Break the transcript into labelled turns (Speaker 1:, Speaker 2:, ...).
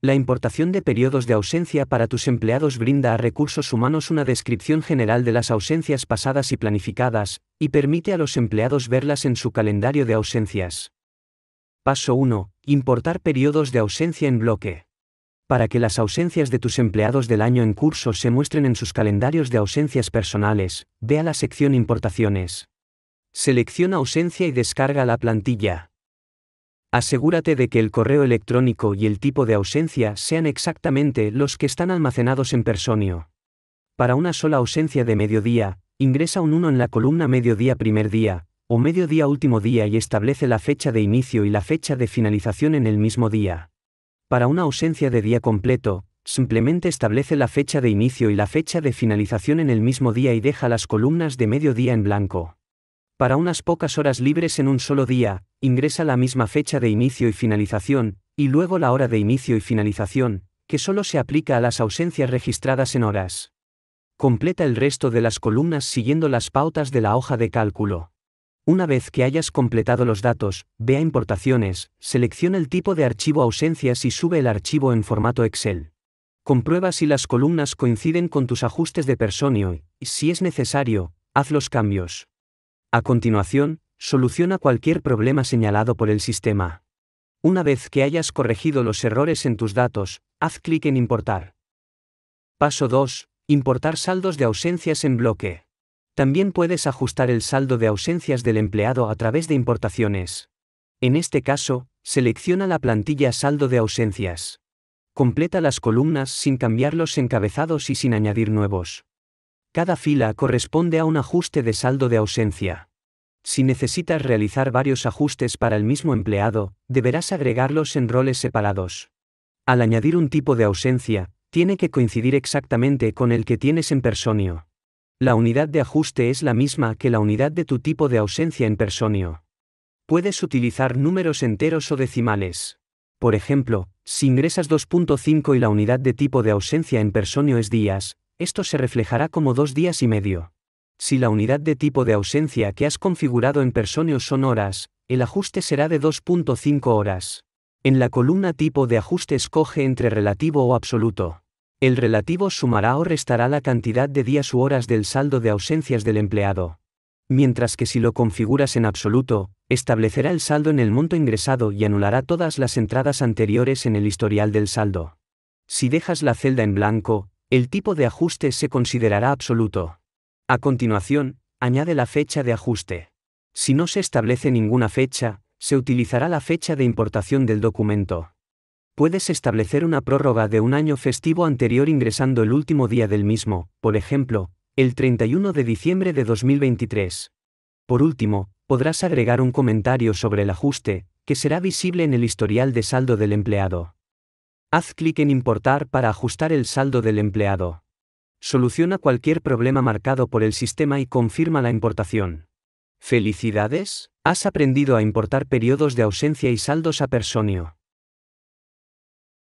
Speaker 1: La importación de periodos de ausencia para tus empleados brinda a recursos humanos una descripción general de las ausencias pasadas y planificadas, y permite a los empleados verlas en su calendario de ausencias. Paso 1. Importar periodos de ausencia en bloque. Para que las ausencias de tus empleados del año en curso se muestren en sus calendarios de ausencias personales, ve a la sección Importaciones. Selecciona ausencia y descarga la plantilla. Asegúrate de que el correo electrónico y el tipo de ausencia sean exactamente los que están almacenados en Personio. Para una sola ausencia de mediodía, ingresa un 1 en la columna mediodía primer día, o mediodía último día y establece la fecha de inicio y la fecha de finalización en el mismo día. Para una ausencia de día completo, simplemente establece la fecha de inicio y la fecha de finalización en el mismo día y deja las columnas de mediodía en blanco. Para unas pocas horas libres en un solo día, ingresa la misma fecha de inicio y finalización, y luego la hora de inicio y finalización, que solo se aplica a las ausencias registradas en horas. Completa el resto de las columnas siguiendo las pautas de la hoja de cálculo. Una vez que hayas completado los datos, ve a Importaciones, selecciona el tipo de archivo Ausencias y sube el archivo en formato Excel. Comprueba si las columnas coinciden con tus ajustes de personio y, si es necesario, haz los cambios. A continuación, soluciona cualquier problema señalado por el sistema. Una vez que hayas corregido los errores en tus datos, haz clic en Importar. Paso 2. Importar saldos de ausencias en bloque. También puedes ajustar el saldo de ausencias del empleado a través de importaciones. En este caso, selecciona la plantilla Saldo de ausencias. Completa las columnas sin cambiar los encabezados y sin añadir nuevos. Cada fila corresponde a un ajuste de saldo de ausencia. Si necesitas realizar varios ajustes para el mismo empleado, deberás agregarlos en roles separados. Al añadir un tipo de ausencia, tiene que coincidir exactamente con el que tienes en personio. La unidad de ajuste es la misma que la unidad de tu tipo de ausencia en personio. Puedes utilizar números enteros o decimales. Por ejemplo, si ingresas 2.5 y la unidad de tipo de ausencia en personio es días, esto se reflejará como dos días y medio. Si la unidad de tipo de ausencia que has configurado en Personio son horas, el ajuste será de 2.5 horas. En la columna tipo de ajuste escoge entre relativo o absoluto. El relativo sumará o restará la cantidad de días u horas del saldo de ausencias del empleado. Mientras que si lo configuras en absoluto, establecerá el saldo en el monto ingresado y anulará todas las entradas anteriores en el historial del saldo. Si dejas la celda en blanco, el tipo de ajuste se considerará absoluto. A continuación, añade la fecha de ajuste. Si no se establece ninguna fecha, se utilizará la fecha de importación del documento. Puedes establecer una prórroga de un año festivo anterior ingresando el último día del mismo, por ejemplo, el 31 de diciembre de 2023. Por último, podrás agregar un comentario sobre el ajuste, que será visible en el historial de saldo del empleado. Haz clic en Importar para ajustar el saldo del empleado. Soluciona cualquier problema marcado por el sistema y confirma la importación. ¡Felicidades! Has aprendido a importar periodos de ausencia y saldos a personio.